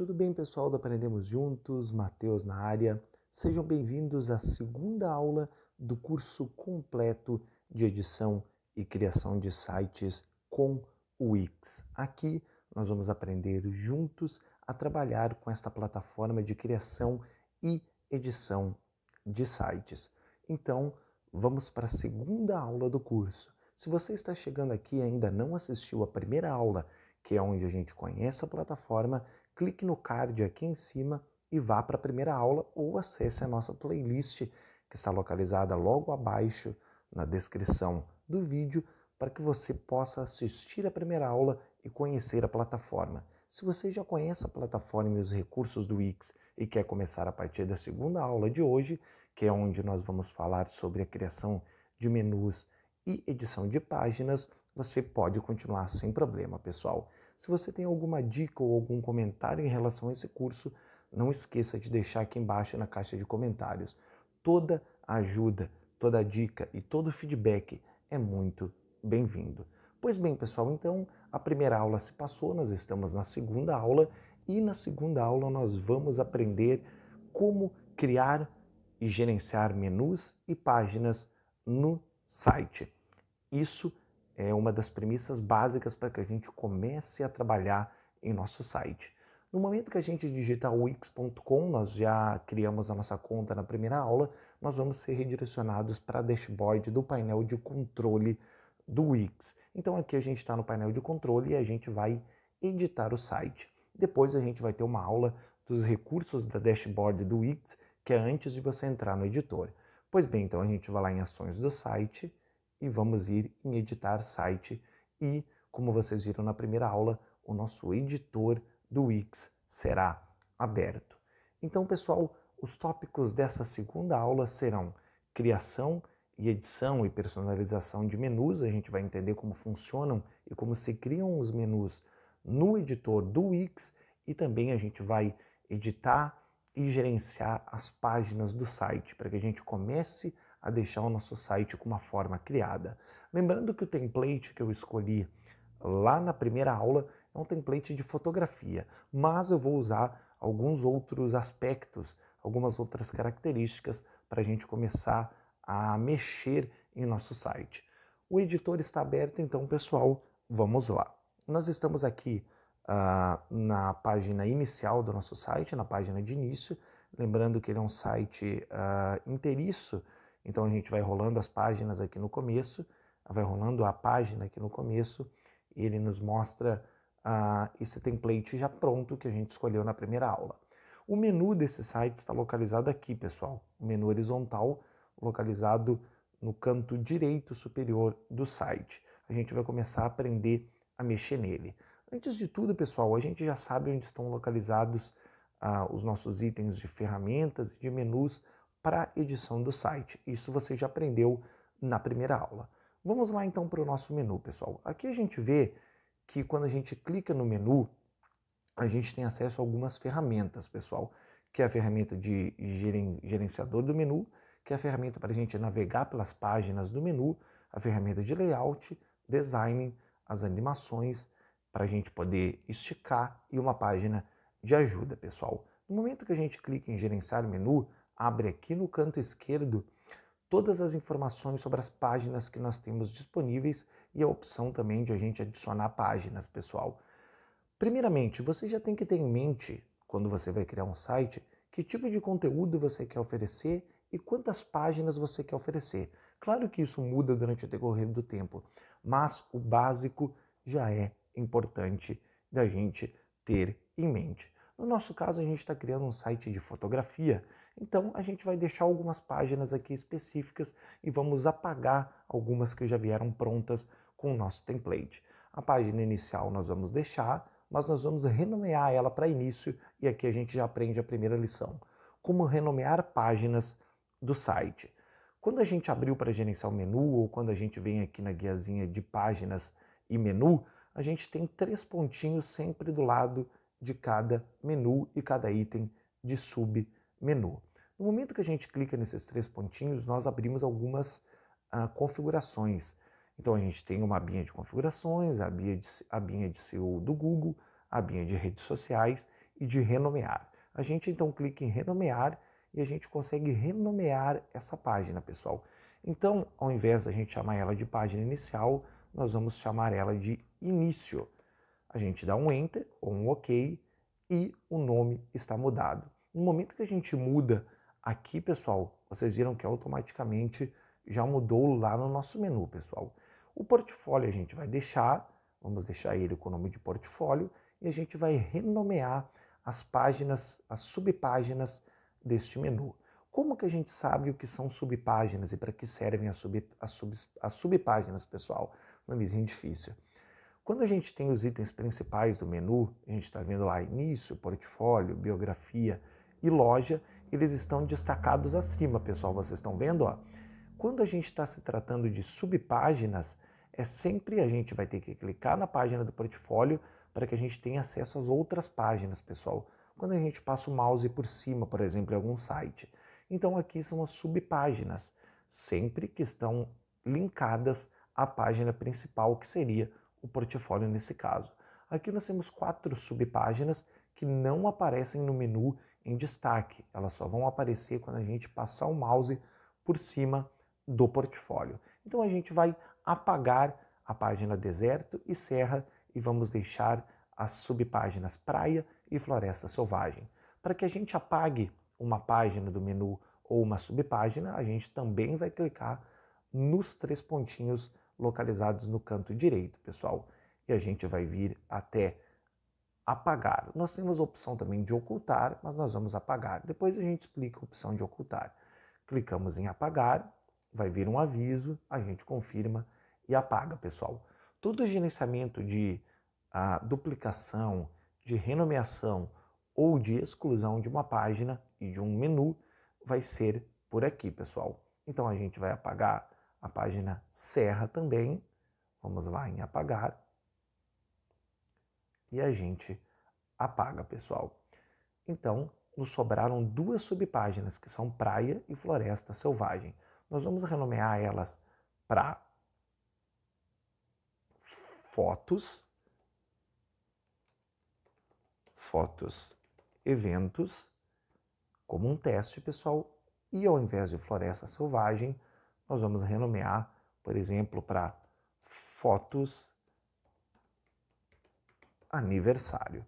Tudo bem, pessoal do Aprendemos Juntos? Matheus na área. Sejam bem-vindos à segunda aula do curso completo de edição e criação de sites com Wix. Aqui nós vamos aprender juntos a trabalhar com esta plataforma de criação e edição de sites. Então, vamos para a segunda aula do curso. Se você está chegando aqui e ainda não assistiu a primeira aula, que é onde a gente conhece a plataforma clique no card aqui em cima e vá para a primeira aula ou acesse a nossa playlist que está localizada logo abaixo na descrição do vídeo para que você possa assistir a primeira aula e conhecer a plataforma. Se você já conhece a plataforma e os recursos do Wix e quer começar a partir da segunda aula de hoje, que é onde nós vamos falar sobre a criação de menus e edição de páginas, você pode continuar sem problema, pessoal. Se você tem alguma dica ou algum comentário em relação a esse curso, não esqueça de deixar aqui embaixo na caixa de comentários. Toda ajuda, toda dica e todo feedback é muito bem-vindo. Pois bem, pessoal, então a primeira aula se passou, nós estamos na segunda aula e na segunda aula nós vamos aprender como criar e gerenciar menus e páginas no site. Isso é uma das premissas básicas para que a gente comece a trabalhar em nosso site. No momento que a gente digitar wix.com, nós já criamos a nossa conta na primeira aula, nós vamos ser redirecionados para a dashboard do painel de controle do Wix. Então aqui a gente está no painel de controle e a gente vai editar o site. Depois a gente vai ter uma aula dos recursos da dashboard do Wix, que é antes de você entrar no editor. Pois bem, então a gente vai lá em ações do site, e vamos ir em editar site e, como vocês viram na primeira aula, o nosso editor do Wix será aberto. Então, pessoal, os tópicos dessa segunda aula serão criação e edição e personalização de menus. A gente vai entender como funcionam e como se criam os menus no editor do Wix e também a gente vai editar e gerenciar as páginas do site para que a gente comece a deixar o nosso site com uma forma criada. Lembrando que o template que eu escolhi lá na primeira aula é um template de fotografia, mas eu vou usar alguns outros aspectos, algumas outras características para a gente começar a mexer em nosso site. O editor está aberto, então, pessoal, vamos lá. Nós estamos aqui uh, na página inicial do nosso site, na página de início, lembrando que ele é um site uh, inteiriço, então a gente vai rolando as páginas aqui no começo, vai rolando a página aqui no começo, e ele nos mostra ah, esse template já pronto que a gente escolheu na primeira aula. O menu desse site está localizado aqui, pessoal. O menu horizontal localizado no canto direito superior do site. A gente vai começar a aprender a mexer nele. Antes de tudo, pessoal, a gente já sabe onde estão localizados ah, os nossos itens de ferramentas e de menus para edição do site. Isso você já aprendeu na primeira aula. Vamos lá então para o nosso menu, pessoal. Aqui a gente vê que quando a gente clica no menu, a gente tem acesso a algumas ferramentas, pessoal, que é a ferramenta de gerenciador do menu, que é a ferramenta para a gente navegar pelas páginas do menu, a ferramenta de layout, design, as animações, para a gente poder esticar e uma página de ajuda, pessoal. No momento que a gente clica em gerenciar o menu, abre aqui no canto esquerdo todas as informações sobre as páginas que nós temos disponíveis e a opção também de a gente adicionar páginas, pessoal. Primeiramente, você já tem que ter em mente, quando você vai criar um site, que tipo de conteúdo você quer oferecer e quantas páginas você quer oferecer. Claro que isso muda durante o decorrer do tempo, mas o básico já é importante da gente ter em mente. No nosso caso, a gente está criando um site de fotografia, então a gente vai deixar algumas páginas aqui específicas e vamos apagar algumas que já vieram prontas com o nosso template. A página inicial nós vamos deixar, mas nós vamos renomear ela para início e aqui a gente já aprende a primeira lição. Como renomear páginas do site. Quando a gente abriu para gerenciar o menu ou quando a gente vem aqui na guiazinha de páginas e menu, a gente tem três pontinhos sempre do lado de cada menu e cada item de submenu. No momento que a gente clica nesses três pontinhos, nós abrimos algumas ah, configurações. Então a gente tem uma abinha de configurações, a abinha de, a abinha de CEO do Google, a abinha de redes sociais e de renomear. A gente então clica em renomear e a gente consegue renomear essa página, pessoal. Então, ao invés da gente chamar ela de página inicial, nós vamos chamar ela de início. A gente dá um enter ou um OK e o nome está mudado. No momento que a gente muda Aqui, pessoal, vocês viram que automaticamente já mudou lá no nosso menu, pessoal. O portfólio a gente vai deixar, vamos deixar ele com o nome de portfólio e a gente vai renomear as páginas, as subpáginas deste menu. Como que a gente sabe o que são subpáginas e para que servem as, sub, as, sub, as subpáginas, pessoal? Nomezinho é difícil. Quando a gente tem os itens principais do menu, a gente está vendo lá início, portfólio, biografia e loja, eles estão destacados acima, pessoal. Vocês estão vendo? Ó? Quando a gente está se tratando de subpáginas, é sempre a gente vai ter que clicar na página do portfólio para que a gente tenha acesso às outras páginas, pessoal. Quando a gente passa o mouse por cima, por exemplo, em algum site. Então aqui são as subpáginas, sempre que estão linkadas à página principal, que seria o portfólio nesse caso. Aqui nós temos quatro subpáginas que não aparecem no menu em destaque. Elas só vão aparecer quando a gente passar o mouse por cima do portfólio. Então a gente vai apagar a página deserto e serra e vamos deixar as subpáginas praia e floresta selvagem. Para que a gente apague uma página do menu ou uma subpágina, a gente também vai clicar nos três pontinhos localizados no canto direito, pessoal. E a gente vai vir até apagar. Nós temos a opção também de ocultar, mas nós vamos apagar. Depois a gente explica a opção de ocultar. Clicamos em apagar, vai vir um aviso, a gente confirma e apaga, pessoal. Todo gerenciamento de a, ah, duplicação, de renomeação ou de exclusão de uma página e de um menu vai ser por aqui, pessoal. Então a gente vai apagar a página Serra também. Vamos lá em apagar e a gente apaga, pessoal. Então, nos sobraram duas subpáginas, que são praia e floresta selvagem. Nós vamos renomear elas para fotos, fotos, eventos, como um teste, pessoal. E ao invés de floresta selvagem, nós vamos renomear, por exemplo, para fotos aniversário.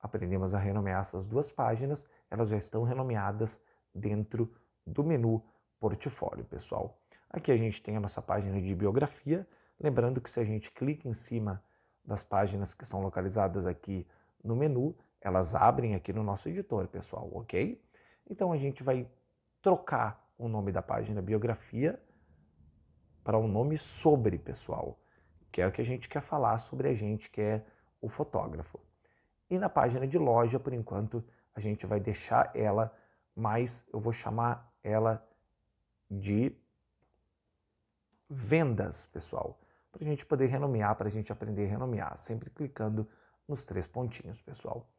Aprendemos a renomear essas duas páginas, elas já estão renomeadas dentro do menu portfólio, pessoal. Aqui a gente tem a nossa página de biografia, lembrando que se a gente clica em cima das páginas que estão localizadas aqui no menu, elas abrem aqui no nosso editor, pessoal, ok? Então a gente vai trocar o nome da página biografia para um nome sobre, pessoal, que é o que a gente quer falar sobre a gente, que é o fotógrafo. E na página de loja, por enquanto, a gente vai deixar ela, mas eu vou chamar ela de vendas, pessoal, para a gente poder renomear, para a gente aprender a renomear, sempre clicando nos três pontinhos, pessoal.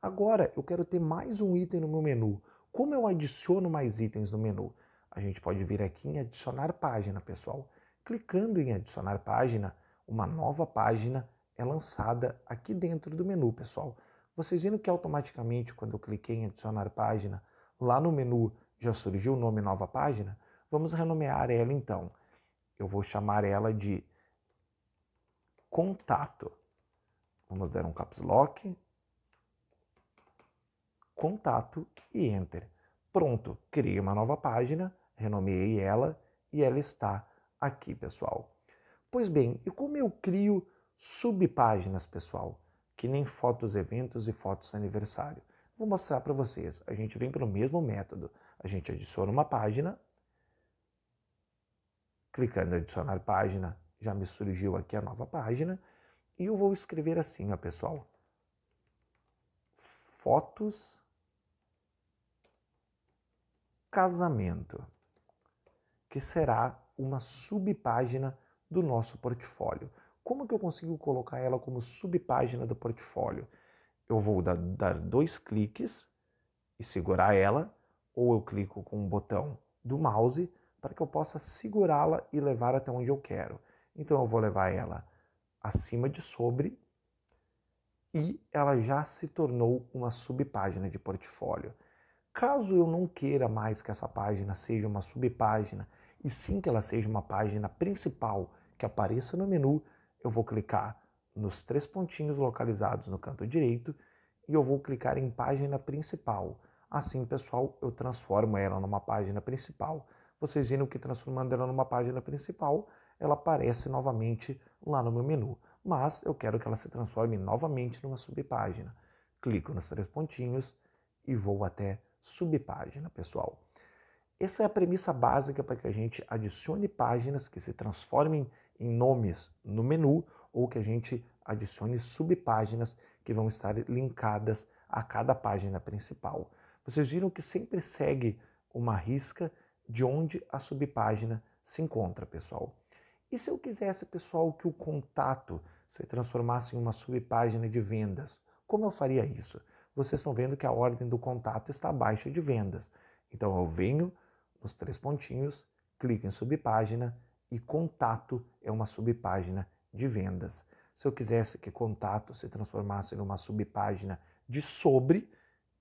Agora eu quero ter mais um item no meu menu. Como eu adiciono mais itens no menu? A gente pode vir aqui em adicionar página, pessoal. Clicando em adicionar página, uma nova página é lançada aqui dentro do menu, pessoal. Vocês viram que automaticamente, quando eu cliquei em adicionar página, lá no menu já surgiu o nome nova página? Vamos renomear ela então. Eu vou chamar ela de contato. Vamos dar um caps lock, contato e enter. Pronto, criei uma nova página, renomeei ela e ela está aqui, pessoal. Pois bem, e como eu crio subpáginas, pessoal, que nem fotos eventos e fotos aniversário. Vou mostrar para vocês. A gente vem pelo mesmo método. A gente adiciona uma página. Clicando em adicionar página, já me surgiu aqui a nova página. E eu vou escrever assim, ó, pessoal. Fotos casamento, que será uma subpágina do nosso portfólio. Como que eu consigo colocar ela como subpágina do portfólio? Eu vou dar, dar dois cliques e segurar ela, ou eu clico com o botão do mouse para que eu possa segurá-la e levar até onde eu quero. Então eu vou levar ela acima de sobre e ela já se tornou uma subpágina de portfólio. Caso eu não queira mais que essa página seja uma subpágina e sim que ela seja uma página principal que apareça no menu, eu vou clicar nos três pontinhos localizados no canto direito e eu vou clicar em página principal. Assim, pessoal, eu transformo ela numa página principal. Vocês viram que transformando ela numa página principal, ela aparece novamente lá no meu menu. Mas eu quero que ela se transforme novamente numa subpágina. Clico nos três pontinhos e vou até subpágina, pessoal. Essa é a premissa básica para que a gente adicione páginas que se transformem em nomes no menu ou que a gente adicione subpáginas que vão estar linkadas a cada página principal. Vocês viram que sempre segue uma risca de onde a subpágina se encontra, pessoal. E se eu quisesse, pessoal, que o contato se transformasse em uma subpágina de vendas, como eu faria isso? Vocês estão vendo que a ordem do contato está abaixo de vendas. Então eu venho nos três pontinhos, clico em subpágina e contato é uma subpágina de vendas. Se eu quisesse que contato se transformasse numa subpágina de sobre,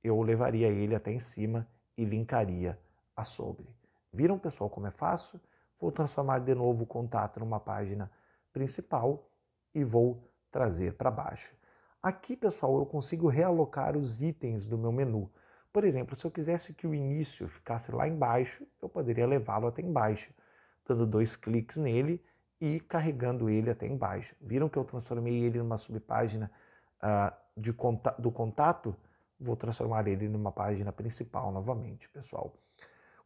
eu levaria ele até em cima e linkaria a sobre. Viram, pessoal, como é fácil? Vou transformar de novo o contato numa página principal e vou trazer para baixo. Aqui, pessoal, eu consigo realocar os itens do meu menu. Por exemplo, se eu quisesse que o início ficasse lá embaixo, eu poderia levá-lo até embaixo dando dois cliques nele e carregando ele até embaixo. Viram que eu transformei ele numa subpágina ah, de conta do contato? Vou transformar ele numa página principal novamente, pessoal.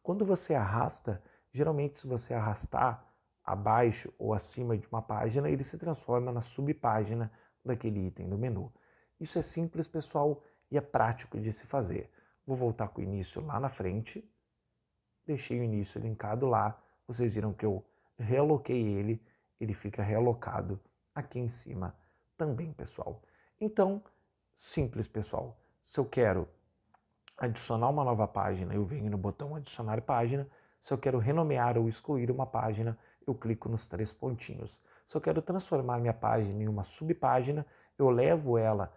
Quando você arrasta, geralmente se você arrastar abaixo ou acima de uma página, ele se transforma na subpágina daquele item do menu. Isso é simples, pessoal, e é prático de se fazer. Vou voltar com o início lá na frente, deixei o início linkado lá vocês viram que eu reloquei ele, ele fica realocado aqui em cima também, pessoal. Então, simples, pessoal. Se eu quero adicionar uma nova página, eu venho no botão adicionar página. Se eu quero renomear ou excluir uma página, eu clico nos três pontinhos. Se eu quero transformar minha página em uma subpágina, eu levo ela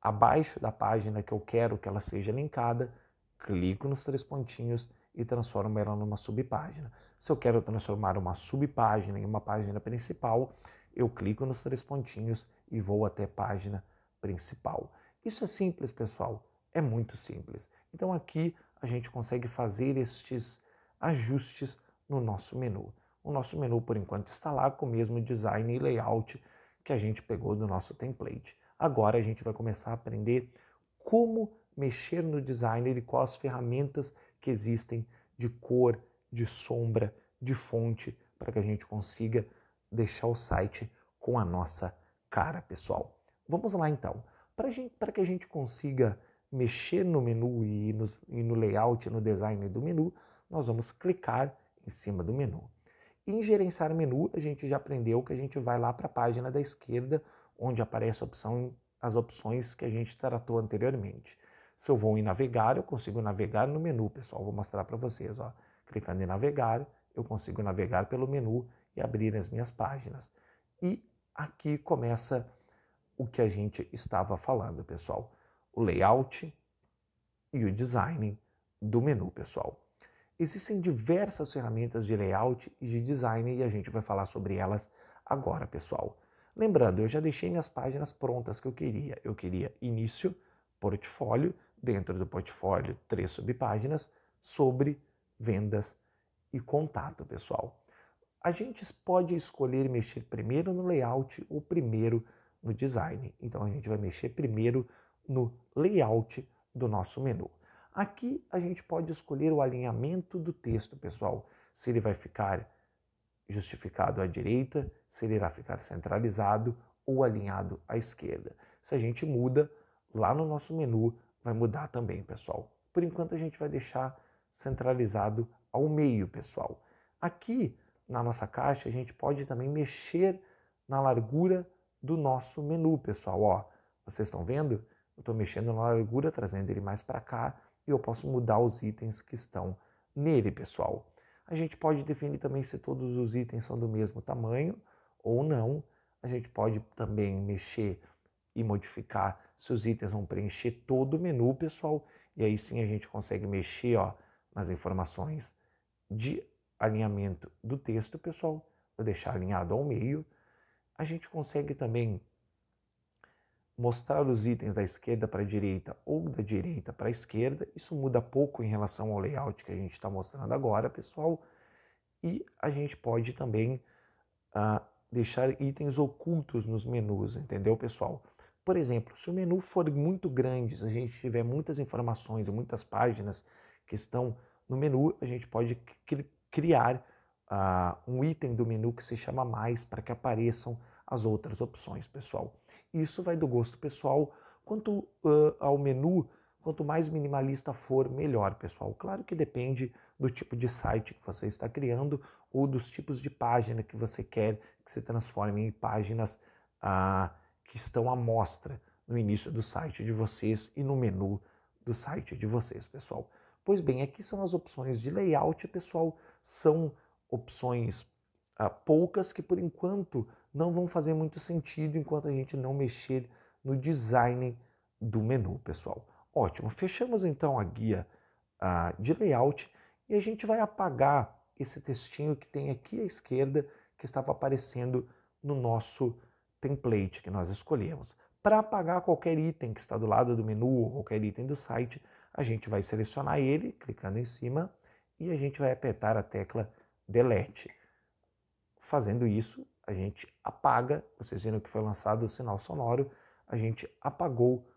abaixo da página que eu quero que ela seja linkada, clico nos três pontinhos e transformo ela numa subpágina. Se eu quero transformar uma subpágina em uma página principal, eu clico nos três pontinhos e vou até página principal. Isso é simples, pessoal. É muito simples. Então aqui a gente consegue fazer estes ajustes no nosso menu. O nosso menu por enquanto está lá com o mesmo design e layout que a gente pegou do nosso template. Agora a gente vai começar a aprender como mexer no designer e quais ferramentas que existem de cor, de sombra, de fonte, para que a gente consiga deixar o site com a nossa cara, pessoal. Vamos lá então. Para que a gente consiga mexer no menu e, e no layout, no design do menu, nós vamos clicar em cima do menu. Em gerenciar menu, a gente já aprendeu que a gente vai lá para a página da esquerda, onde aparece opção, as opções que a gente tratou anteriormente. Se eu vou em navegar, eu consigo navegar no menu, pessoal. Vou mostrar para vocês. Ó. Clicando em navegar, eu consigo navegar pelo menu e abrir as minhas páginas. E aqui começa o que a gente estava falando, pessoal. O layout e o design do menu, pessoal. Existem diversas ferramentas de layout e de design e a gente vai falar sobre elas agora, pessoal. Lembrando, eu já deixei minhas páginas prontas que eu queria. Eu queria início, portfólio, dentro do portfólio três subpáginas sobre vendas e contato, pessoal. A gente pode escolher mexer primeiro no layout ou primeiro no design. Então a gente vai mexer primeiro no layout do nosso menu. Aqui a gente pode escolher o alinhamento do texto, pessoal. Se ele vai ficar justificado à direita, se ele irá ficar centralizado ou alinhado à esquerda. Se a gente muda lá no nosso menu vai mudar também, pessoal. Por enquanto, a gente vai deixar centralizado ao meio, pessoal. Aqui na nossa caixa, a gente pode também mexer na largura do nosso menu, pessoal. Ó, vocês estão vendo? Eu estou mexendo na largura, trazendo ele mais para cá e eu posso mudar os itens que estão nele, pessoal. A gente pode definir também se todos os itens são do mesmo tamanho ou não. A gente pode também mexer e modificar se os itens vão preencher todo o menu, pessoal. E aí sim a gente consegue mexer ó, nas informações de alinhamento do texto, pessoal. Vou deixar alinhado ao meio. A gente consegue também mostrar os itens da esquerda para a direita ou da direita para a esquerda. Isso muda pouco em relação ao layout que a gente está mostrando agora, pessoal. E a gente pode também ah, deixar itens ocultos nos menus, entendeu, pessoal? Por exemplo, se o menu for muito grande, se a gente tiver muitas informações e muitas páginas que estão no menu, a gente pode criar uh, um item do menu que se chama mais para que apareçam as outras opções, pessoal. Isso vai do gosto pessoal. Quanto uh, ao menu, quanto mais minimalista for, melhor, pessoal. Claro que depende do tipo de site que você está criando ou dos tipos de página que você quer que se transformem em páginas ah, que estão à mostra no início do site de vocês e no menu do site de vocês, pessoal. Pois bem, aqui são as opções de layout, pessoal. São opções ah, poucas que, por enquanto, não vão fazer muito sentido enquanto a gente não mexer no design do menu, pessoal. Ótimo, fechamos então a guia ah, de layout e a gente vai apagar esse textinho que tem aqui à esquerda que estava aparecendo no nosso template que nós escolhemos. Para apagar qualquer item que está do lado do menu ou qualquer item do site, a gente vai selecionar ele, clicando em cima, e a gente vai apertar a tecla Delete. Fazendo isso, a gente apaga, vocês viram que foi lançado o sinal sonoro, a gente apagou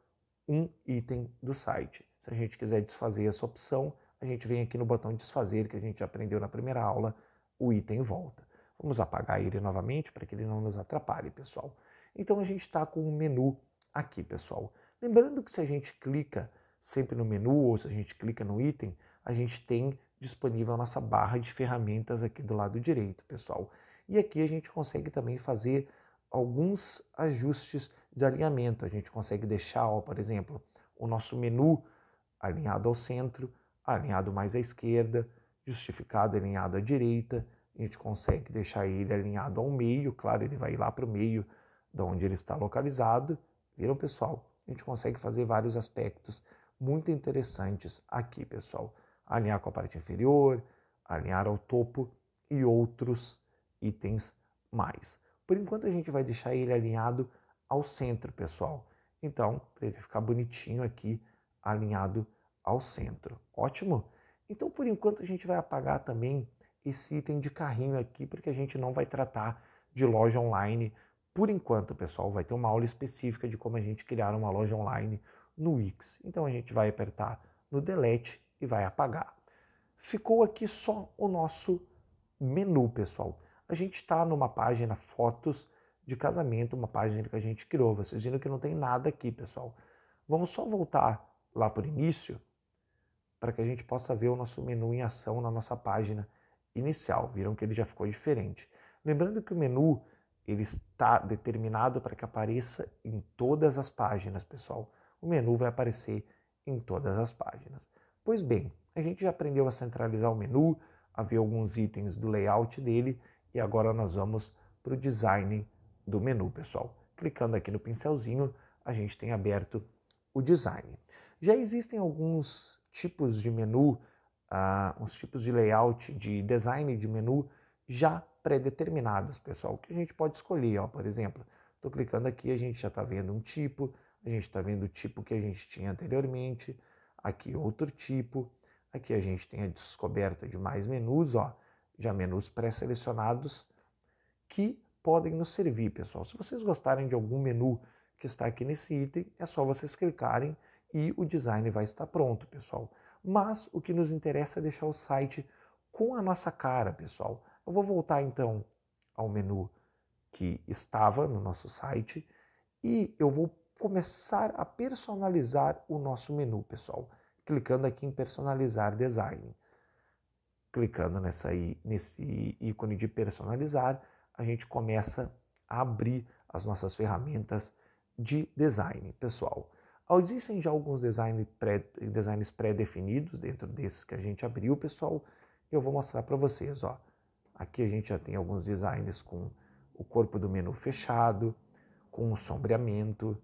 um item do site. Se a gente quiser desfazer essa opção, a gente vem aqui no botão desfazer que a gente aprendeu na primeira aula, o item volta. Vamos apagar ele novamente para que ele não nos atrapalhe, pessoal. Então a gente está com o um menu aqui, pessoal. Lembrando que se a gente clica sempre no menu ou se a gente clica no item, a gente tem disponível a nossa barra de ferramentas aqui do lado direito, pessoal. E aqui a gente consegue também fazer alguns ajustes de alinhamento. A gente consegue deixar, ó, por exemplo, o nosso menu alinhado ao centro, alinhado mais à esquerda, justificado alinhado à direita, a gente consegue deixar ele alinhado ao meio, claro, ele vai lá para o meio de onde ele está localizado. Viram, pessoal? A gente consegue fazer vários aspectos muito interessantes aqui, pessoal. Alinhar com a parte inferior, alinhar ao topo e outros itens mais. Por enquanto, a gente vai deixar ele alinhado ao centro, pessoal. Então, para ele ficar bonitinho aqui, alinhado ao centro. Ótimo? Então, por enquanto, a gente vai apagar também esse item de carrinho aqui, porque a gente não vai tratar de loja online por enquanto, pessoal. Vai ter uma aula específica de como a gente criar uma loja online no Wix. Então a gente vai apertar no delete e vai apagar. Ficou aqui só o nosso menu, pessoal. A gente está numa página fotos de casamento, uma página que a gente criou. Vocês viram que não tem nada aqui, pessoal. Vamos só voltar lá para o início para que a gente possa ver o nosso menu em ação na nossa página inicial. Viram que ele já ficou diferente. Lembrando que o menu ele está determinado para que apareça em todas as páginas, pessoal. O menu vai aparecer em todas as páginas. Pois bem, a gente já aprendeu a centralizar o menu, a ver alguns itens do layout dele e agora nós vamos para o design do menu, pessoal. Clicando aqui no pincelzinho, a gente tem aberto o design. Já existem alguns tipos de menu ah, uns tipos de layout, de design de menu já pré-determinados, pessoal, que a gente pode escolher. Ó, por exemplo, estou clicando aqui, a gente já está vendo um tipo, a gente está vendo o tipo que a gente tinha anteriormente, aqui outro tipo, aqui a gente tem a descoberta de mais menus, ó, já menus pré-selecionados que podem nos servir, pessoal. Se vocês gostarem de algum menu que está aqui nesse item, é só vocês clicarem e o design vai estar pronto, pessoal mas o que nos interessa é deixar o site com a nossa cara, pessoal. Eu vou voltar então ao menu que estava no nosso site e eu vou começar a personalizar o nosso menu, pessoal, clicando aqui em personalizar design. Clicando nessa aí, nesse ícone de personalizar, a gente começa a abrir as nossas ferramentas de design, pessoal. Existem já alguns design pré, designs pré-definidos dentro desses que a gente abriu, pessoal. Eu vou mostrar para vocês. Ó. Aqui a gente já tem alguns designs com o corpo do menu fechado, com o sombreamento,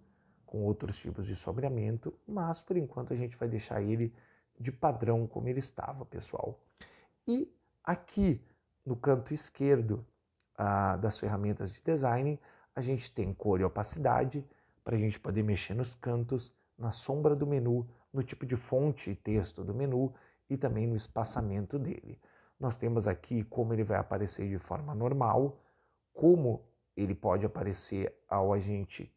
com outros tipos de sombreamento, mas por enquanto a gente vai deixar ele de padrão como ele estava, pessoal. E aqui no canto esquerdo ah, das ferramentas de design, a gente tem cor e opacidade para a gente poder mexer nos cantos, na sombra do menu, no tipo de fonte e texto do menu e também no espaçamento dele. Nós temos aqui como ele vai aparecer de forma normal, como ele pode aparecer ao a gente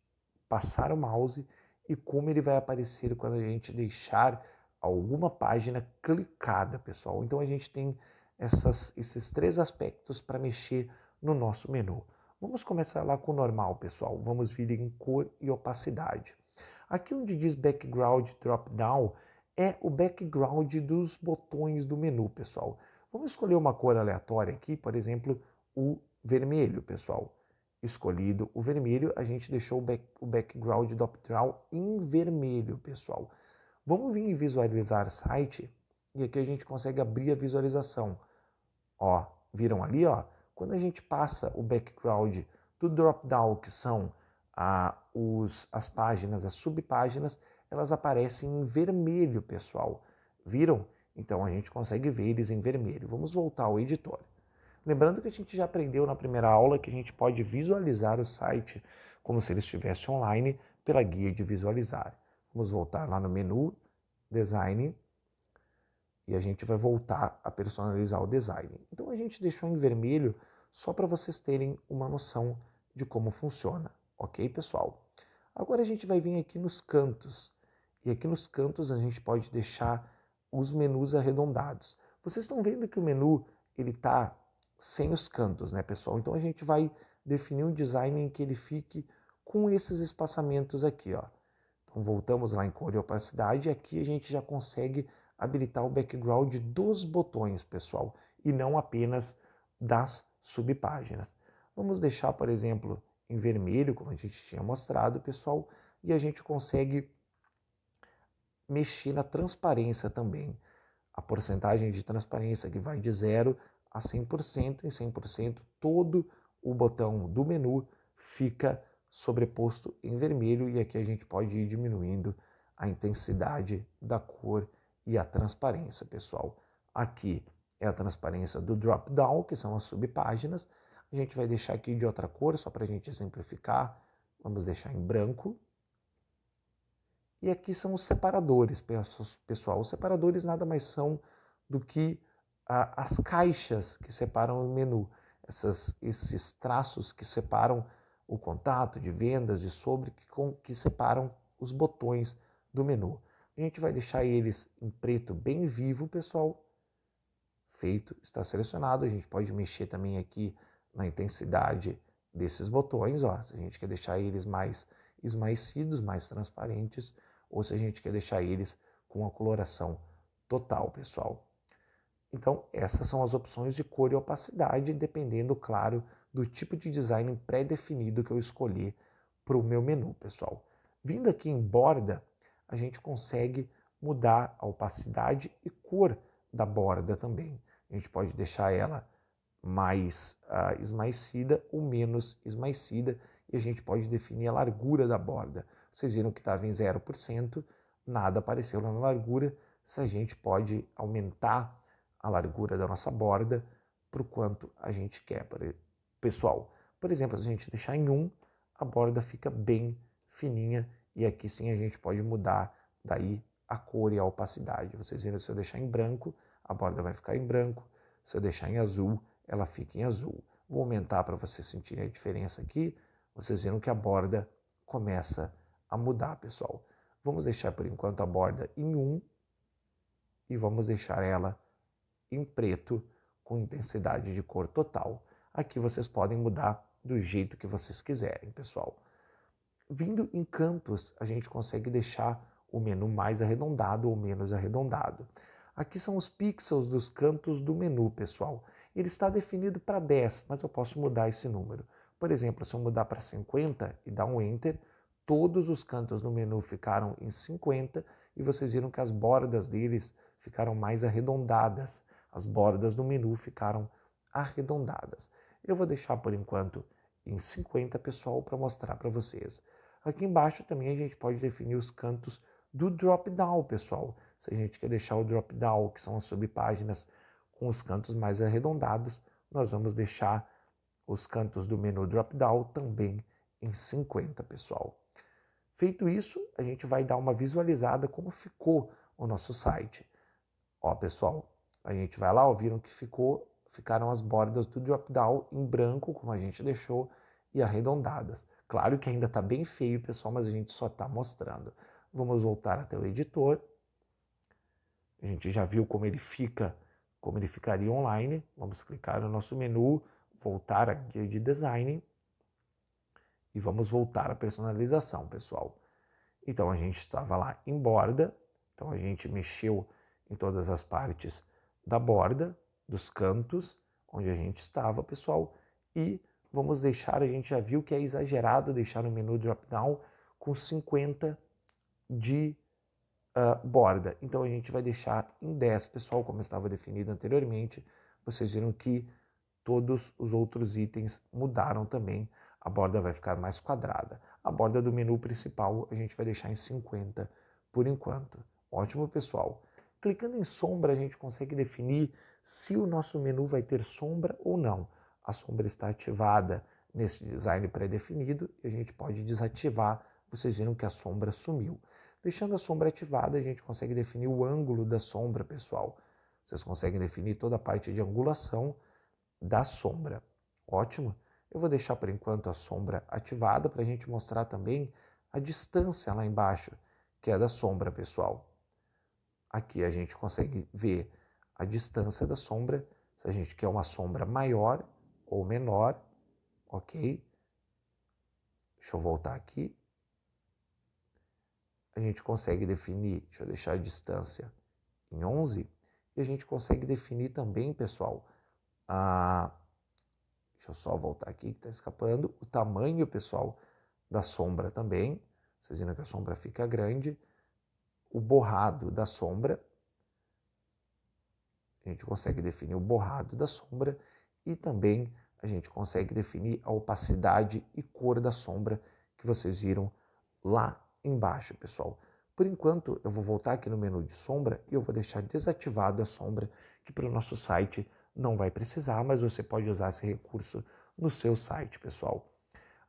passar o mouse e como ele vai aparecer quando a gente deixar alguma página clicada, pessoal. Então a gente tem essas, esses três aspectos para mexer no nosso menu. Vamos começar lá com o normal, pessoal. Vamos vir em cor e opacidade. Aqui onde diz background drop-down é o background dos botões do menu, pessoal. Vamos escolher uma cor aleatória aqui, por exemplo, o vermelho, pessoal. Escolhido o vermelho, a gente deixou o, back, o background drop-down em vermelho, pessoal. Vamos vir em visualizar site e aqui a gente consegue abrir a visualização. Ó, viram ali, ó? Quando a gente passa o background do drop-down, que são a, os, as páginas, as subpáginas, elas aparecem em vermelho, pessoal. Viram? Então a gente consegue ver eles em vermelho. Vamos voltar ao editor. Lembrando que a gente já aprendeu na primeira aula que a gente pode visualizar o site como se ele estivesse online pela guia de visualizar. Vamos voltar lá no menu Design e a gente vai voltar a personalizar o design. Então a gente deixou em vermelho só para vocês terem uma noção de como funciona. Ok, pessoal? Agora a gente vai vir aqui nos cantos. E aqui nos cantos a gente pode deixar os menus arredondados. Vocês estão vendo que o menu ele está sem os cantos, né, pessoal? Então a gente vai definir um design em que ele fique com esses espaçamentos aqui, ó. Então voltamos lá em cor e opacidade. E aqui a gente já consegue habilitar o background dos botões, pessoal, e não apenas das subpáginas. Vamos deixar, por exemplo, em vermelho, como a gente tinha mostrado, pessoal, e a gente consegue mexer na transparência também. A porcentagem de transparência que vai de 0 a 100%, em 100% todo o botão do menu fica sobreposto em vermelho e aqui a gente pode ir diminuindo a intensidade da cor e a transparência, pessoal. Aqui é a transparência do drop down, que são as subpáginas, a gente vai deixar aqui de outra cor, só para a gente exemplificar. Vamos deixar em branco. E aqui são os separadores, pessoal. Os separadores nada mais são do que ah, as caixas que separam o menu. Essas, esses traços que separam o contato de vendas, de sobre, que, com, que separam os botões do menu. A gente vai deixar eles em preto bem vivo, pessoal. Feito, está selecionado. A gente pode mexer também aqui na intensidade desses botões, ó, se a gente quer deixar eles mais esmaecidos, mais transparentes, ou se a gente quer deixar eles com a coloração total, pessoal. Então, essas são as opções de cor e opacidade, dependendo, claro, do tipo de design pré-definido que eu escolhi para o meu menu, pessoal. Vindo aqui em borda, a gente consegue mudar a opacidade e cor da borda também. A gente pode deixar ela mais ah, esmaecida ou menos esmaecida, e a gente pode definir a largura da borda. Vocês viram que estava em 0%, nada apareceu na largura, se a gente pode aumentar a largura da nossa borda para o quanto a gente quer. Pessoal, por exemplo, se a gente deixar em 1, um, a borda fica bem fininha e aqui sim a gente pode mudar daí a cor e a opacidade. Vocês viram, se eu deixar em branco, a borda vai ficar em branco, se eu deixar em azul, ela fica em azul. Vou aumentar para vocês sentirem a diferença aqui. Vocês viram que a borda começa a mudar, pessoal. Vamos deixar por enquanto a borda em 1 um, e vamos deixar ela em preto com intensidade de cor total. Aqui vocês podem mudar do jeito que vocês quiserem, pessoal. Vindo em campos, a gente consegue deixar o menu mais arredondado ou menos arredondado. Aqui são os pixels dos cantos do menu, pessoal ele está definido para 10, mas eu posso mudar esse número. Por exemplo, se eu mudar para 50 e dar um Enter, todos os cantos no menu ficaram em 50 e vocês viram que as bordas deles ficaram mais arredondadas. As bordas do menu ficaram arredondadas. Eu vou deixar por enquanto em 50, pessoal, para mostrar para vocês. Aqui embaixo também a gente pode definir os cantos do drop down, pessoal. Se a gente quer deixar o drop down, que são as subpáginas com os cantos mais arredondados, nós vamos deixar os cantos do menu drop-down também em 50, pessoal. Feito isso, a gente vai dar uma visualizada como ficou o nosso site. Ó, pessoal, a gente vai lá, ó, viram que ficou, ficaram as bordas do drop-down em branco, como a gente deixou, e arredondadas. Claro que ainda está bem feio, pessoal, mas a gente só está mostrando. Vamos voltar até o editor. A gente já viu como ele fica como ele ficaria online. Vamos clicar no nosso menu, voltar aqui de design e vamos voltar à personalização, pessoal. Então a gente estava lá em borda, então a gente mexeu em todas as partes da borda, dos cantos onde a gente estava, pessoal, e vamos deixar, a gente já viu que é exagerado deixar o menu drop down com 50 de uh, borda. Então a gente vai deixar em 10, pessoal, como estava definido anteriormente. Vocês viram que todos os outros itens mudaram também. A borda vai ficar mais quadrada. A borda do menu principal a gente vai deixar em 50 por enquanto. Ótimo, pessoal. Clicando em sombra, a gente consegue definir se o nosso menu vai ter sombra ou não. A sombra está ativada nesse design pré-definido e a gente pode desativar. Vocês viram que a sombra sumiu. Deixando a sombra ativada, a gente consegue definir o ângulo da sombra, pessoal. Vocês conseguem definir toda a parte de angulação da sombra. Ótimo. Eu vou deixar por enquanto a sombra ativada para a gente mostrar também a distância lá embaixo, que é da sombra, pessoal. Aqui a gente consegue ver a distância da sombra, se a gente quer uma sombra maior ou menor, ok? Deixa eu voltar aqui a gente consegue definir, deixa eu deixar a distância em 11, e a gente consegue definir também, pessoal, a, deixa eu só voltar aqui que está escapando, o tamanho, pessoal, da sombra também, vocês viram que a sombra fica grande, o borrado da sombra, a gente consegue definir o borrado da sombra e também a gente consegue definir a opacidade e cor da sombra que vocês viram lá embaixo, pessoal. Por enquanto, eu vou voltar aqui no menu de sombra e eu vou deixar desativado a sombra, que para o nosso site não vai precisar, mas você pode usar esse recurso no seu site, pessoal.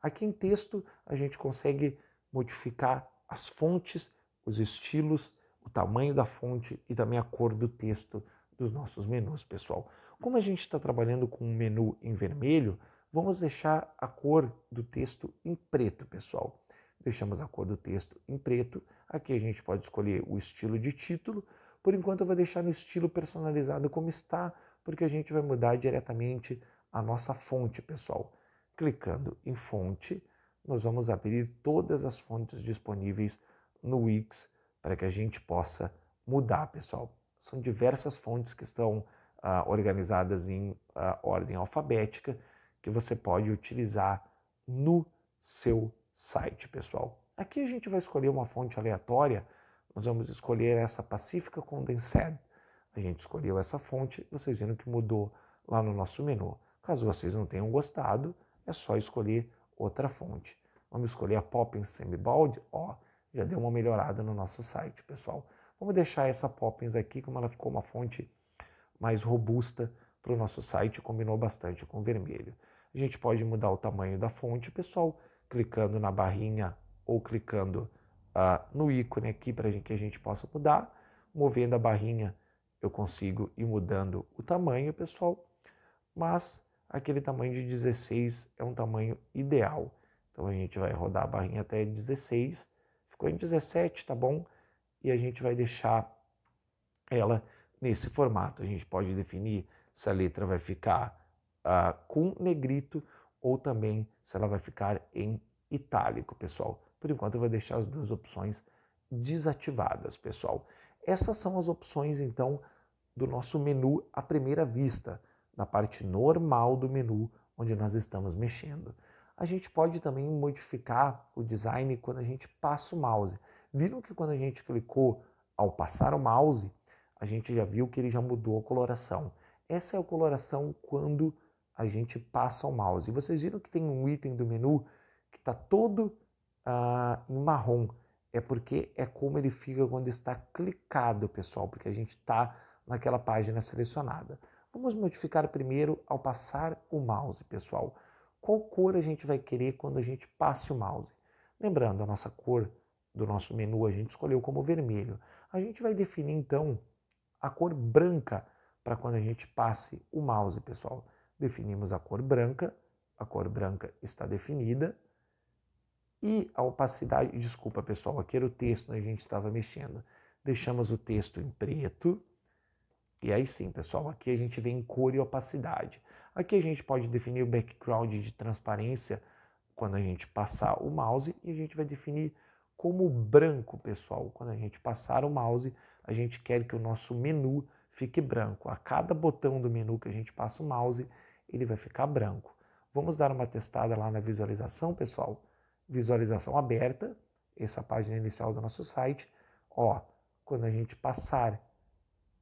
Aqui em texto, a gente consegue modificar as fontes, os estilos, o tamanho da fonte e também a cor do texto dos nossos menus, pessoal. Como a gente está trabalhando com um menu em vermelho, vamos deixar a cor do texto em preto, pessoal deixamos a cor do texto em preto. Aqui a gente pode escolher o estilo de título. Por enquanto eu vou deixar no estilo personalizado como está, porque a gente vai mudar diretamente a nossa fonte, pessoal. Clicando em fonte, nós vamos abrir todas as fontes disponíveis no Wix para que a gente possa mudar, pessoal. São diversas fontes que estão ah, organizadas em ah, ordem alfabética que você pode utilizar no seu site, pessoal. Aqui a gente vai escolher uma fonte aleatória, nós vamos escolher essa Pacifica Condensed. A gente escolheu essa fonte, vocês viram que mudou lá no nosso menu. Caso vocês não tenham gostado, é só escolher outra fonte. Vamos escolher a Poppins Semibald, ó, já deu uma melhorada no nosso site, pessoal. Vamos deixar essa Poppins aqui, como ela ficou uma fonte mais robusta para o nosso site, combinou bastante com vermelho. A gente pode mudar o tamanho da fonte, pessoal, clicando na barrinha ou clicando uh, no ícone aqui para que a gente possa mudar. Movendo a barrinha, eu consigo ir mudando o tamanho, pessoal, mas aquele tamanho de 16 é um tamanho ideal. Então a gente vai rodar a barrinha até 16, ficou em 17, tá bom? E a gente vai deixar ela nesse formato. A gente pode definir se a letra vai ficar uh, com negrito ou também se ela vai ficar em itálico, pessoal. Por enquanto eu vou deixar as duas opções desativadas, pessoal. Essas são as opções então do nosso menu à primeira vista, na parte normal do menu onde nós estamos mexendo. A gente pode também modificar o design quando a gente passa o mouse. Viram que quando a gente clicou ao passar o mouse, a gente já viu que ele já mudou a coloração. Essa é a coloração quando a gente passa o mouse. E vocês viram que tem um item do menu que está todo ah, em marrom. É porque é como ele fica quando está clicado, pessoal, porque a gente está naquela página selecionada. Vamos modificar primeiro ao passar o mouse, pessoal. Qual cor a gente vai querer quando a gente passe o mouse? Lembrando, a nossa cor do nosso menu a gente escolheu como vermelho. A gente vai definir então a cor branca para quando a gente passe o mouse, pessoal definimos a cor branca, a cor branca está definida. E a opacidade, desculpa pessoal, aqui era o texto que né, a gente estava mexendo. Deixamos o texto em preto. E aí sim, pessoal, aqui a gente vem cor e opacidade. Aqui a gente pode definir o background de transparência quando a gente passar o mouse e a gente vai definir como branco, pessoal. Quando a gente passar o mouse, a gente quer que o nosso menu fique branco. A cada botão do menu que a gente passa o mouse, ele vai ficar branco. Vamos dar uma testada lá na visualização, pessoal. Visualização aberta, essa é página inicial do nosso site. Ó, quando a gente passar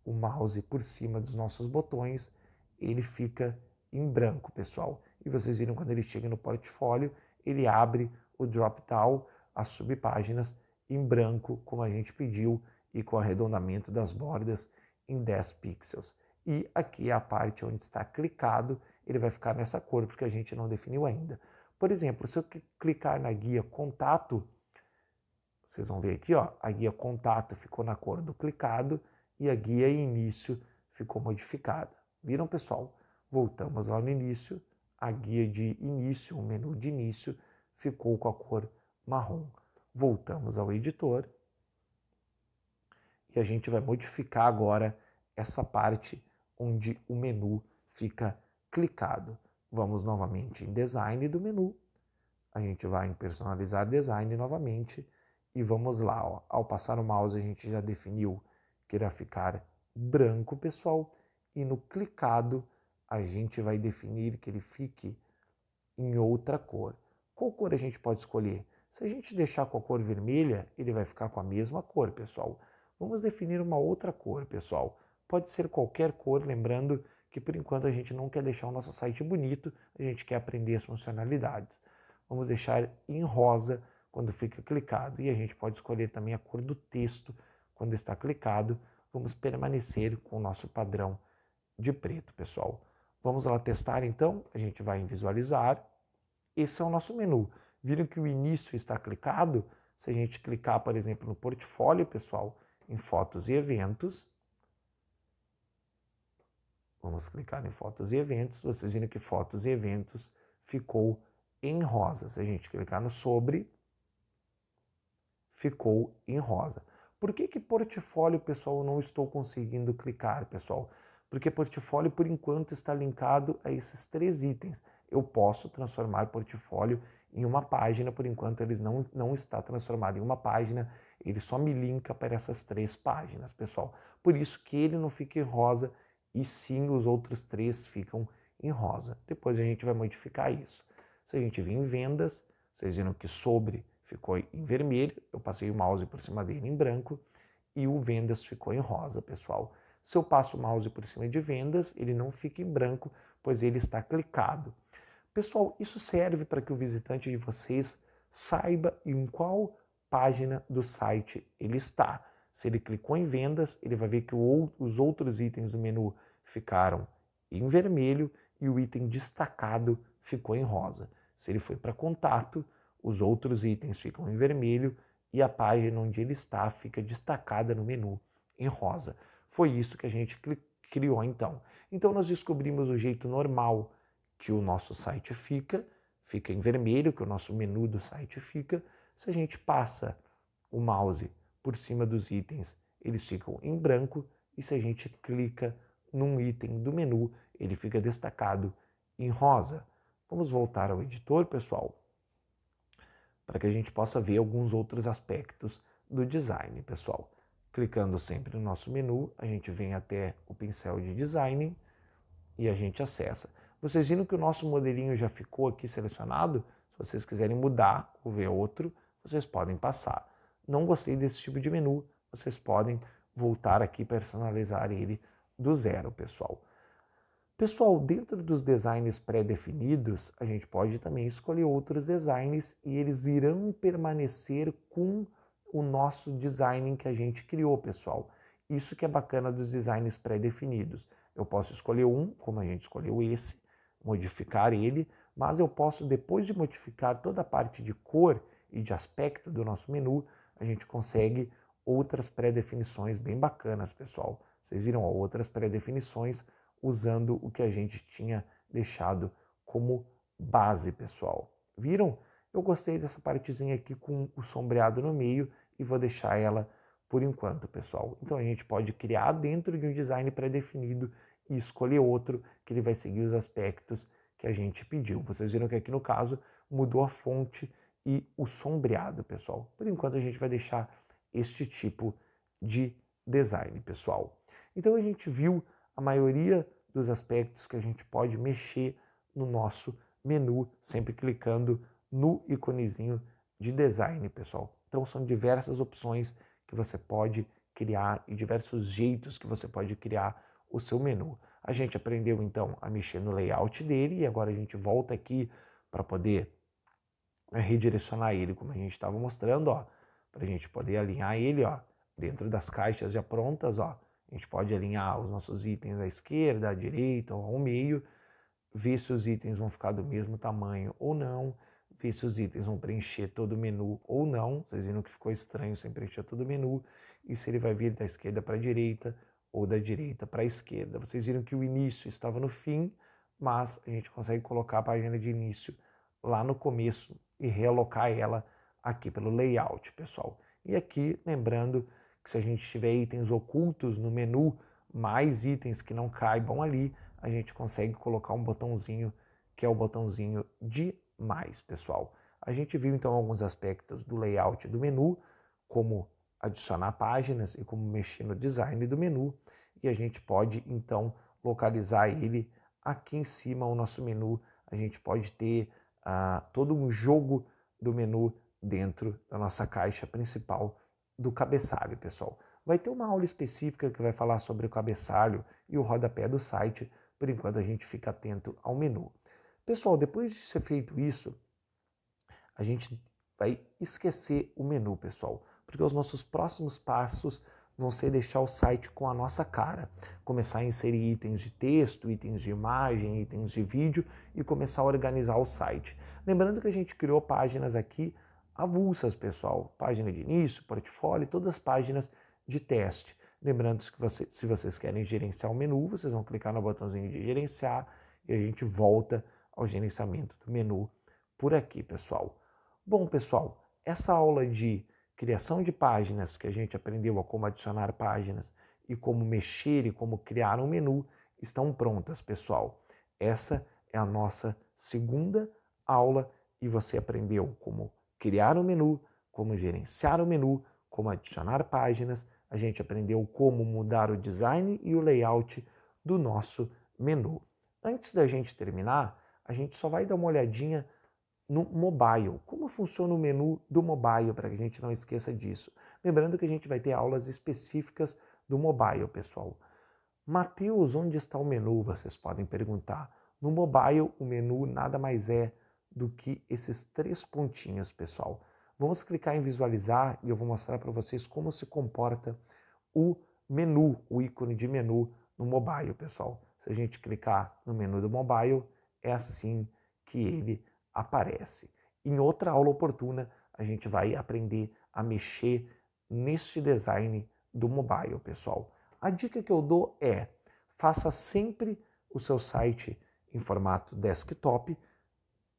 o mouse por cima dos nossos botões, ele fica em branco, pessoal. E vocês viram quando ele chega no portfólio, ele abre o drop-down, as subpáginas em branco, como a gente pediu, e com arredondamento das bordas em 10 pixels. E aqui é a parte onde está clicado, ele vai ficar nessa cor, porque a gente não definiu ainda. Por exemplo, se eu clicar na guia contato, vocês vão ver aqui, ó, a guia contato ficou na cor do clicado e a guia início ficou modificada. Viram, pessoal? Voltamos lá no início, a guia de início, o menu de início, ficou com a cor marrom. Voltamos ao editor e a gente vai modificar agora essa parte onde o menu fica clicado. Vamos novamente em design do menu, a gente vai em personalizar design novamente e vamos lá. Ó. Ao passar o mouse, a gente já definiu que irá ficar branco, pessoal, e no clicado a gente vai definir que ele fique em outra cor. Qual cor a gente pode escolher? Se a gente deixar com a cor vermelha, ele vai ficar com a mesma cor, pessoal. Vamos definir uma outra cor, pessoal. Pode ser qualquer cor, lembrando que por enquanto a gente não quer deixar o nosso site bonito, a gente quer aprender as funcionalidades. Vamos deixar em rosa quando fica clicado e a gente pode escolher também a cor do texto quando está clicado. Vamos permanecer com o nosso padrão de preto, pessoal. Vamos lá testar então, a gente vai em visualizar. Esse é o nosso menu. Viram que o início está clicado? Se a gente clicar, por exemplo, no portfólio, pessoal, em fotos e eventos. Vamos clicar em fotos e eventos. Vocês viram que fotos e eventos ficou em rosa. Se a gente clicar no sobre, ficou em rosa. Por que, que portfólio, pessoal, eu não estou conseguindo clicar, pessoal? Porque portfólio, por enquanto, está linkado a esses três itens. Eu posso transformar portfólio em uma página, por enquanto, eles não, não está transformado em uma página, ele só me linka para essas três páginas, pessoal. Por isso que ele não fica em rosa e sim os outros três ficam em rosa. Depois a gente vai modificar isso. Se a gente vir em vendas, vocês viram que sobre ficou em vermelho, eu passei o mouse por cima dele em branco e o vendas ficou em rosa, pessoal. Se eu passo o mouse por cima de vendas, ele não fica em branco, pois ele está clicado. Pessoal, isso serve para que o visitante de vocês saiba em qual página do site ele está. Se ele clicou em vendas, ele vai ver que o, os outros itens do menu ficaram em vermelho e o item destacado ficou em rosa. Se ele foi para contato, os outros itens ficam em vermelho e a página onde ele está fica destacada no menu em rosa. Foi isso que a gente criou então. Então nós descobrimos o jeito normal que o nosso site fica, fica em vermelho, que o nosso menu do site fica, se a gente passa o mouse por cima dos itens, eles ficam em branco e se a gente clica num item do menu, ele fica destacado em rosa. Vamos voltar ao editor, pessoal, para que a gente possa ver alguns outros aspectos do design, pessoal. Clicando sempre no nosso menu, a gente vem até o pincel de design e a gente acessa. Vocês viram que o nosso modelinho já ficou aqui selecionado? Se vocês quiserem mudar ou ver outro, vocês podem passar. Não gostei desse tipo de menu, vocês podem voltar aqui e personalizar ele do zero, pessoal. Pessoal, dentro dos designs pré-definidos, a gente pode também escolher outros designs e eles irão permanecer com o nosso design que a gente criou, pessoal. Isso que é bacana dos designs pré-definidos. Eu posso escolher um, como a gente escolheu esse, modificar ele, mas eu posso, depois de modificar toda a parte de cor, e de aspecto do nosso menu, a gente consegue outras pré-definições bem bacanas, pessoal. Vocês viram outras pré-definições usando o que a gente tinha deixado como base, pessoal. Viram? Eu gostei dessa partezinha aqui com o sombreado no meio e vou deixar ela por enquanto, pessoal. Então a gente pode criar dentro de um design pré-definido e escolher outro que ele vai seguir os aspectos que a gente pediu. Vocês viram que aqui no caso mudou a fonte e o sombreado, pessoal. Por enquanto a gente vai deixar este tipo de design, pessoal. Então a gente viu a maioria dos aspectos que a gente pode mexer no nosso menu, sempre clicando no iconezinho de design, pessoal. Então são diversas opções que você pode criar e diversos jeitos que você pode criar o seu menu. A gente aprendeu então a mexer no layout dele e agora a gente volta aqui para poder né, redirecionar ele, como a gente estava mostrando, ó, para a gente poder alinhar ele, ó, dentro das caixas já prontas, ó, a gente pode alinhar os nossos itens à esquerda, à direita ou ao meio, ver se os itens vão ficar do mesmo tamanho ou não, ver se os itens vão preencher todo o menu ou não. Vocês viram que ficou estranho sem preencher todo o menu, e se ele vai vir da esquerda para a direita ou da direita para a esquerda. Vocês viram que o início estava no fim, mas a gente consegue colocar a página de início lá no começo e realocar ela aqui pelo layout, pessoal. E aqui, lembrando que se a gente tiver itens ocultos no menu, mais itens que não caibam ali, a gente consegue colocar um botãozinho que é o botãozinho de mais, pessoal. A gente viu então alguns aspectos do layout do menu, como adicionar páginas e como mexer no design do menu, e a gente pode então localizar ele aqui em cima o nosso menu. A gente pode ter todo um jogo do menu dentro da nossa caixa principal do cabeçalho, pessoal. Vai ter uma aula específica que vai falar sobre o cabeçalho e o rodapé do site. Por enquanto, a gente fica atento ao menu. Pessoal, depois de ser feito isso, a gente vai esquecer o menu, pessoal, porque os nossos próximos passos você deixar o site com a nossa cara. Começar a inserir itens de texto, itens de imagem, itens de vídeo e começar a organizar o site. Lembrando que a gente criou páginas aqui avulsas, pessoal. Página de início, portfólio, todas as páginas de teste. Lembrando que você, se vocês querem gerenciar o menu, vocês vão clicar no botãozinho de gerenciar e a gente volta ao gerenciamento do menu por aqui, pessoal. Bom, pessoal, essa aula de criação de páginas, que a gente aprendeu a como adicionar páginas e como mexer e como criar um menu, estão prontas, pessoal. Essa é a nossa segunda aula e você aprendeu como criar um menu, como gerenciar o um menu, como adicionar páginas. A gente aprendeu como mudar o design e o layout do nosso menu. Antes da gente terminar, a gente só vai dar uma olhadinha no mobile. Como funciona o menu do mobile, para que a gente não esqueça disso. Lembrando que a gente vai ter aulas específicas do mobile, pessoal. Mateus, onde está o menu? Vocês podem perguntar. No mobile, o menu nada mais é do que esses três pontinhos, pessoal. Vamos clicar em visualizar e eu vou mostrar para vocês como se comporta o menu, o ícone de menu no mobile, pessoal. Se a gente clicar no menu do mobile, é assim que ele aparece. Em outra aula oportuna, a gente vai aprender a mexer neste design do mobile, pessoal. A dica que eu dou é: faça sempre o seu site em formato desktop,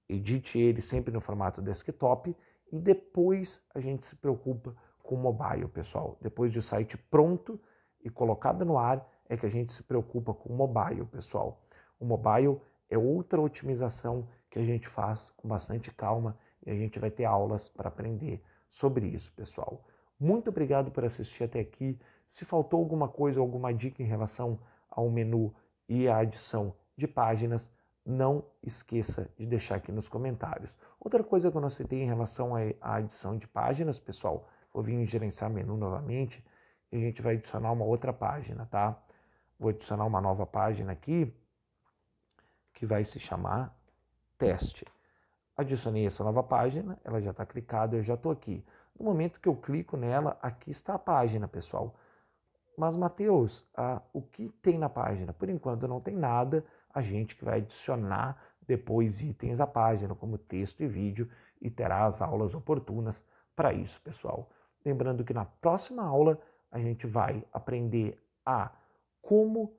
edite ele sempre no formato desktop e depois a gente se preocupa com o mobile, pessoal. Depois de o site pronto e colocado no ar, é que a gente se preocupa com o mobile, pessoal. O mobile é outra otimização que a gente faz com bastante calma e a gente vai ter aulas para aprender sobre isso, pessoal. Muito obrigado por assistir até aqui. Se faltou alguma coisa, ou alguma dica em relação ao menu e à adição de páginas, não esqueça de deixar aqui nos comentários. Outra coisa que eu não citei em relação à adição de páginas, pessoal, vou vir em gerenciar menu novamente e a gente vai adicionar uma outra página, tá? Vou adicionar uma nova página aqui que vai se chamar teste. Adicionei essa nova página, ela já está clicada, eu já estou aqui. No momento que eu clico nela, aqui está a página, pessoal. Mas, Matheus, ah, o que tem na página? Por enquanto não tem nada, a gente que vai adicionar depois itens à página, como texto e vídeo, e terá as aulas oportunas para isso, pessoal. Lembrando que na próxima aula a gente vai aprender a como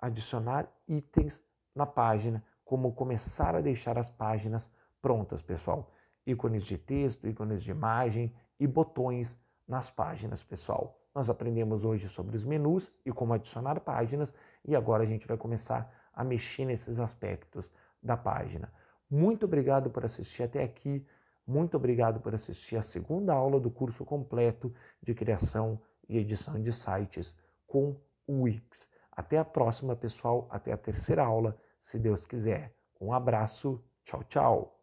adicionar itens na página como começar a deixar as páginas prontas, pessoal. ícones de texto, ícones de imagem e botões nas páginas, pessoal. Nós aprendemos hoje sobre os menus e como adicionar páginas e agora a gente vai começar a mexer nesses aspectos da página. Muito obrigado por assistir até aqui. Muito obrigado por assistir a segunda aula do curso completo de criação e edição de sites com o Wix. Até a próxima, pessoal. Até a terceira aula se Deus quiser. Um abraço, tchau, tchau.